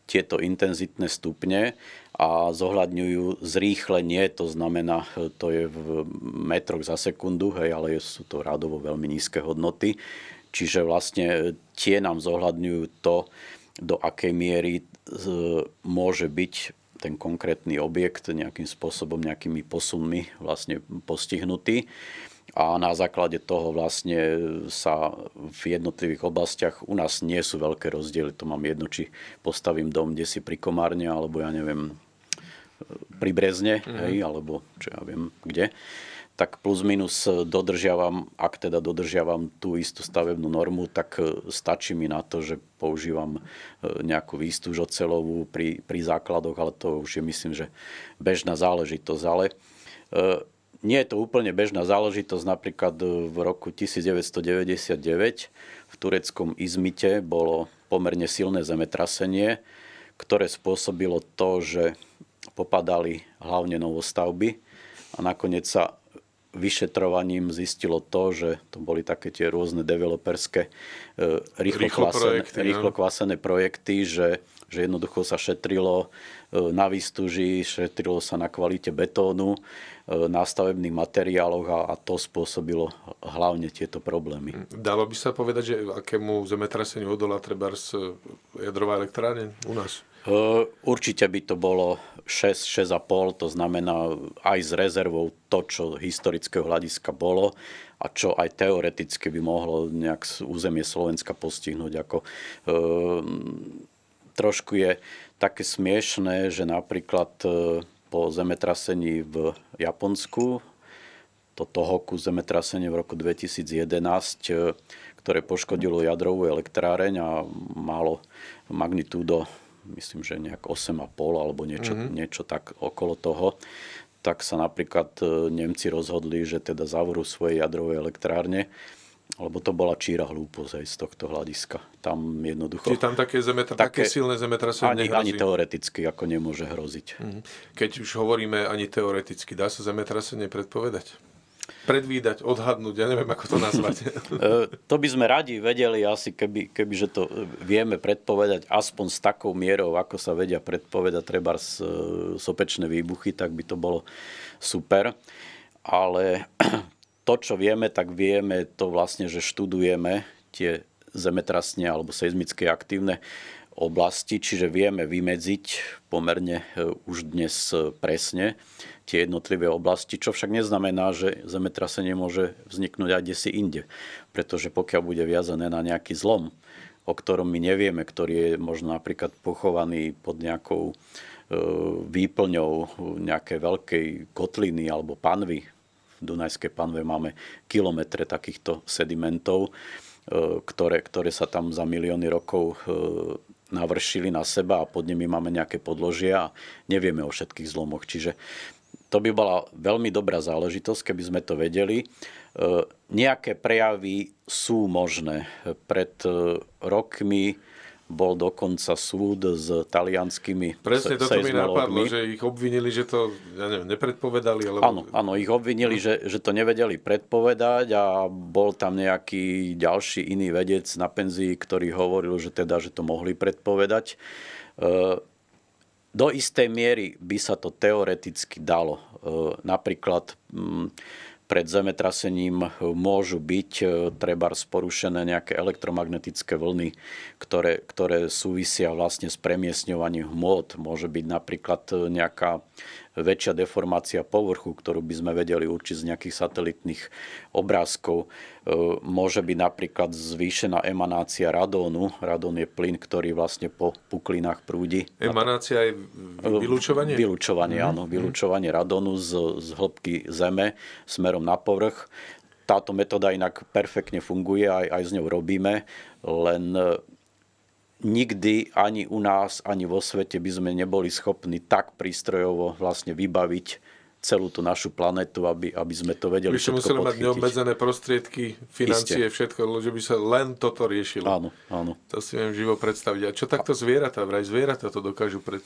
tieto intenzitné stupne a zohľadňujú zrýchlenie, to znamená, to je v metroch za sekundu, hej, ale sú to radovo veľmi nízke hodnoty. Čiže vlastne e, tie nám zohľadňujú to, do akej miery e, môže byť ten konkrétny objekt nejakým spôsobom, nejakými posunmi vlastne postihnutý. A na základe toho vlastne e, sa v jednotlivých oblastiach u nás nie sú veľké rozdiely. To mám jedno, či postavím dom, kde si pri Komárne, alebo ja neviem, pri Brezne, mm-hmm. hej, alebo čo ja viem kde, tak plus minus dodržiavam, ak teda dodržiavam tú istú stavebnú normu, tak e, stačí mi na to, že používam e, nejakú výstuž ocelovú pri, pri základoch, ale to už je myslím, že bežná záležitosť. Ale e, nie je to úplne bežná záležitosť. Napríklad e, v roku 1999 v tureckom Izmite bolo pomerne silné zemetrasenie, ktoré spôsobilo to, že popadali hlavne novostavby a nakoniec sa vyšetrovaním zistilo to, že to boli také tie rôzne developerské rýchlo, e, rýchlo, kvasené, projekty, rýchlo kvasené projekty, že, že jednoducho sa šetrilo e, na výstuži, šetrilo sa na kvalite betónu, e, na stavebných materiáloch a, a to spôsobilo hlavne tieto problémy. Dalo by sa povedať, že akému zemetraseniu odola treba jadrová elektrárne u nás? Určite by to bolo 6, 6,5, to znamená aj s rezervou to, čo historického hľadiska bolo a čo aj teoreticky by mohlo nejak územie Slovenska postihnúť. Ako, trošku je také smiešné, že napríklad po zemetrasení v Japonsku, to Tohoku zemetrasenie v roku 2011, ktoré poškodilo jadrovú elektráreň a malo magnitúdo myslím, že nejak 8,5 alebo niečo, mm-hmm. niečo tak okolo toho, tak sa napríklad e, Nemci rozhodli, že teda zavrú svoje jadrové elektrárne, lebo to bola číra hlúposť aj z tohto hľadiska. Tam jednoducho... Čiže tam také, zemetra, také, také silné zemetrasenie ani, nehrozí. ani teoreticky ako nemôže hroziť. Mhm. Keď už hovoríme ani teoreticky, dá sa zemetrasenie predpovedať? predvídať, odhadnúť, ja neviem, ako to nazvať. (laughs) E, to by sme radi vedeli asi, keby, keby že to e, vieme predpovedať aspoň s takou mierou, ako sa vedia predpovedať treba e, sopečné výbuchy, tak by to bolo super. Ale (clears throat) to, čo vieme, tak vieme to vlastne, že študujeme tie zemetrasne alebo seizmické aktívne oblasti, čiže vieme vymedziť pomerne e, už dnes e, presne tie jednotlivé oblasti, čo však neznamená, že zemetrasenie môže vzniknúť aj desi inde, pretože pokiaľ bude viazané na nejaký zlom, o ktorom my nevieme, ktorý je možno napríklad pochovaný pod nejakou e, výplňou nejakej veľkej kotliny alebo panvy. V Dunajskej panve máme kilometre takýchto sedimentov, ktoré, ktoré sa tam za milióny rokov navršili na seba a pod nimi máme nejaké podložia a nevieme o všetkých zlomoch. Čiže to by bola veľmi dobrá záležitosť, keby sme to vedeli. E, nejaké prejavy sú možné. Pred e, rokmi bol dokonca súd s talianskými Presne toto mi napadlo, že ich obvinili, že to ja neviem, nepredpovedali. Alebo... Áno, áno, ich obvinili, že, že to nevedeli predpovedať a bol tam nejaký ďalší iný vedec na penzii, ktorý hovoril, že teda, že to mohli predpovedať. E, do istej miery by sa to teoreticky dalo. E, napríklad mm, pred zemetrasením môžu byť e, treba sporušené nejaké elektromagnetické vlny, ktoré, ktoré súvisia vlastne s premiesňovaním hmot. Môže byť napríklad e, nejaká väčšia deformácia povrchu, ktorú by sme vedeli určiť z nejakých satelitných obrázkov. E, môže byť napríklad zvýšená emanácia radónu. Radón je plyn, ktorý vlastne po puklinách prúdi. Emanácia je e, vylúčovanie? Vylúčovanie, mm-hmm. áno. Mhm. Vylúčovanie radónu z, z hĺbky zeme smerom na povrch. Táto metóda inak perfektne funguje, aj, aj s ňou robíme, len nikdy ani u nás, ani vo svete by sme neboli schopní tak prístrojovo vlastne vybaviť celú tú našu planetu, aby, aby sme to vedeli My všetko museli mať neobmedzené prostriedky, financie, Isté. všetko, že by sa len toto riešilo. Áno, áno. To si viem živo predstaviť. A čo takto zvieratá? Vraj zvieratá to dokážu pred,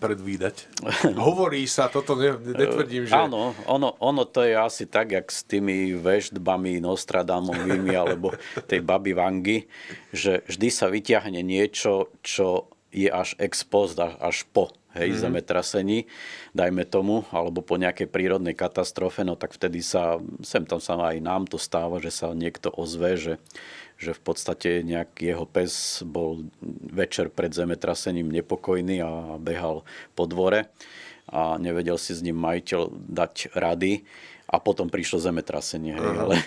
predvídať. (laughs) Hovorí sa, toto ne, netvrdím, že... Áno, ono, ono to je asi tak, jak s tými veštbami Nostradamovými alebo tej baby Vangy, že vždy sa vyťahne niečo, čo je až ex post, až po hej, mm-hmm. zemetrasení dajme tomu, alebo po nejakej prírodnej katastrofe, no tak vtedy sa, sem tam sa aj nám to stáva, že sa niekto ozve, že, že v podstate nejak jeho pes bol večer pred zemetrasením nepokojný a behal po dvore a nevedel si s ním majiteľ dať rady a potom prišlo zemetrasenie. Hej, ale... (laughs)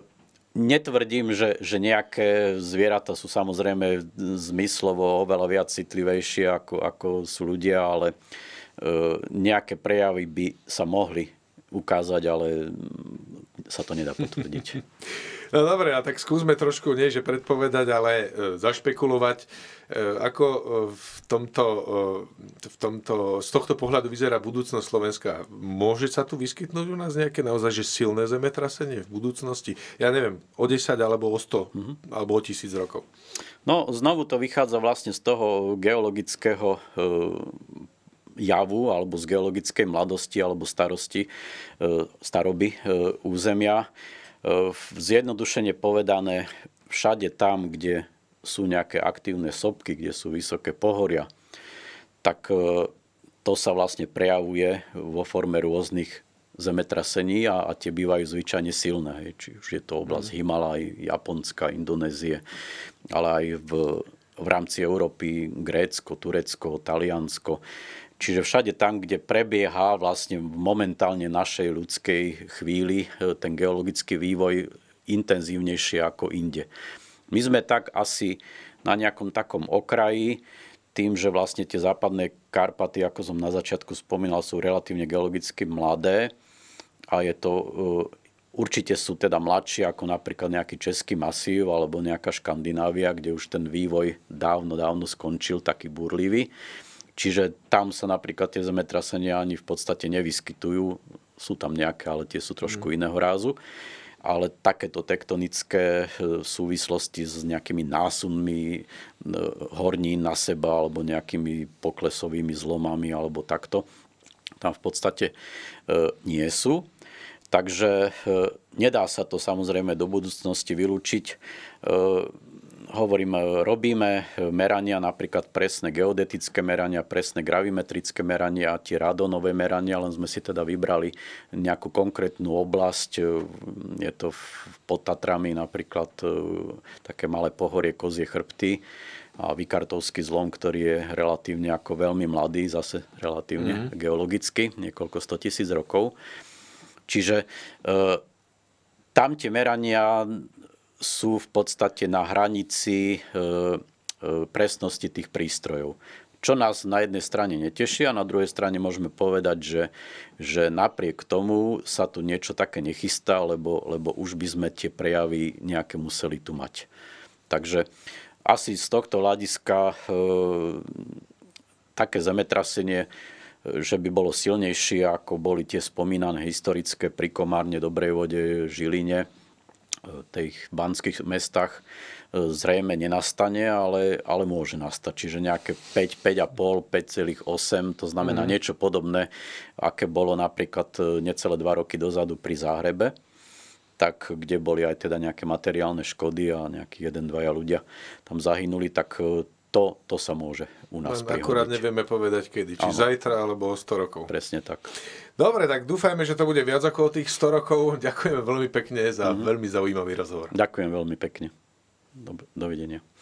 (laughs) Netvrdím, že, že nejaké zvieratá sú samozrejme zmyslovo oveľa viac citlivejšie ako, ako sú ľudia, ale E, nejaké prejavy by sa mohli ukázať, ale sa to nedá potvrdiť. (laughs) No dobre, a tak skúsme trošku, nie že predpovedať, ale e, zašpekulovať, e, ako v tomto, v tomto, z tohto pohľadu vyzerá budúcnosť Slovenska. Môže sa tu vyskytnúť u nás nejaké naozaj že silné zemetrasenie v budúcnosti? Ja neviem, o 10 alebo o 100 mm-hmm. alebo o 1000 rokov. No znovu to vychádza vlastne z toho geologického javu alebo z geologickej mladosti alebo starosti, e, staroby e, územia. E, zjednodušene povedané, všade tam, kde sú nejaké aktívne sopky, kde sú vysoké pohoria, tak to sa vlastne prejavuje vo forme rôznych zemetrasení a, a tie bývajú zvyčajne silné. Hej. Či už je to oblasť mm. Himalaj, Japonska, Indonézie, ale aj v, v rámci Európy Grécko, Turecko, Taliansko. Čiže všade tam, kde prebieha vlastne momentálne našej ľudskej chvíli e, ten geologický vývoj intenzívnejšie ako inde. My sme tak asi na nejakom takom okraji, tým, že vlastne tie západné Karpaty, ako som na začiatku spomínal, sú relatívne geologicky mladé a je to, e, určite sú teda mladšie ako napríklad nejaký český masív alebo nejaká Škandinávia, kde už ten vývoj dávno, dávno skončil, taký burlivý. Čiže tam sa napríklad tie zemetrasenia ani v podstate nevyskytujú. Sú tam nejaké, ale tie sú trošku mm. iného rázu. Ale takéto tektonické e, súvislosti s nejakými násunmi e, horní na seba alebo nejakými poklesovými zlomami alebo takto, tam v podstate e, nie sú. Takže nedá sa to samozrejme do budúcnosti vylúčiť hovorím, e, robíme e, merania, napríklad presné geodetické merania, presné gravimetrické merania, tie radonové merania, len sme si teda vybrali nejakú konkrétnu oblasť. E, je to pod Tatrami napríklad také malé pohorie kozie chrbty a Vikartovský zlom, ktorý je relatívne ako veľmi mladý, zase relatívne mm-hmm. geologicky, niekoľko stotisíc rokov. Čiže e, tam tie merania sú v podstate na hranici e, e, presnosti tých prístrojov. Čo nás na jednej strane neteší a na druhej strane môžeme povedať, že, že napriek tomu sa tu niečo také nechystá, lebo, lebo už by sme tie prejavy nejaké museli tu mať. Takže asi z tohto hľadiska e, také zemetrasenie, e, že by bolo silnejšie, ako boli tie spomínané historické pri Komárne, Dobrej vode, Žiline, tých banských mestách e, zrejme nenastane, ale, ale môže nastať. Čiže nejaké 5, 5,5, 5,8, to znamená mm. niečo podobné, aké bolo napríklad e, necelé 2 roky dozadu pri Záhrebe tak kde boli aj teda nejaké materiálne škody a nejakí jeden, dvaja ľudia tam zahynuli, tak e, to, to sa môže u nás prihodiť. Akurát nevieme povedať kedy, či ano. zajtra alebo o 100 rokov. Presne tak. Dobre, tak dúfajme, že to bude viac ako tých 100 rokov. (laughs) Ďakujeme veľmi pekne za mm-hmm. veľmi zaujímavý rozhovor. Ďakujem veľmi pekne. Dob- dovidenia.